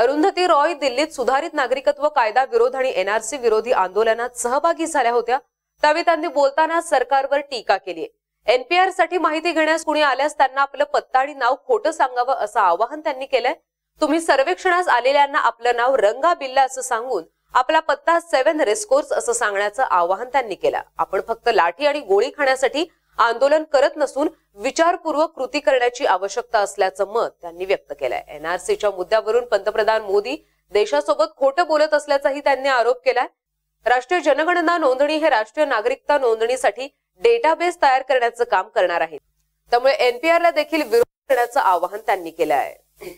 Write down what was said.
अरुंधती रॉय दिल्लीत सुधारित नागरिकत्व कायदा विरोध आणि एनआरसी विरोधी आंदोलनात सहभागी झाल्या होत्या त्यावेळी त्यांनी बोलताना सरकारवर टीका केली एनपीआर साठी माहिती घेण्यास कुणी आल्यास त्यांना आपलं पत्ता आणि नाव खोटं सांगावं असं आवाहन त्यांनी केलंय तुम्ही सर्वेक्षणास आलेल्यांना आपलं नाव रंगा बिल्ला असं सांगून आपला पत्ता सेव्हन रेस्कोर्स असं सांगण्याचं आवाहन त्यांनी केलं आपण फक्त लाठी आणि गोळी खाण्यासाठी आंदोलन करत नसून विचारपूर्वक कृती करण्याची आवश्यकता असल्याचं मत त्यांनी व्यक्त केलंय एनआरसीच्या मुद्द्यावरून पंतप्रधान मोदी देशासोबत खोटं बोलत असल्याचाही त्यांनी आरोप केलाय राष्ट्रीय जनगणना नोंदणी हे राष्ट्रीय नागरिकता नोंदणीसाठी डेटाबेस तयार करण्याचं काम करणार आहे त्यामुळे एनपीआरला देखील विरोध करण्याचं आवाहन त्यांनी केलं आहे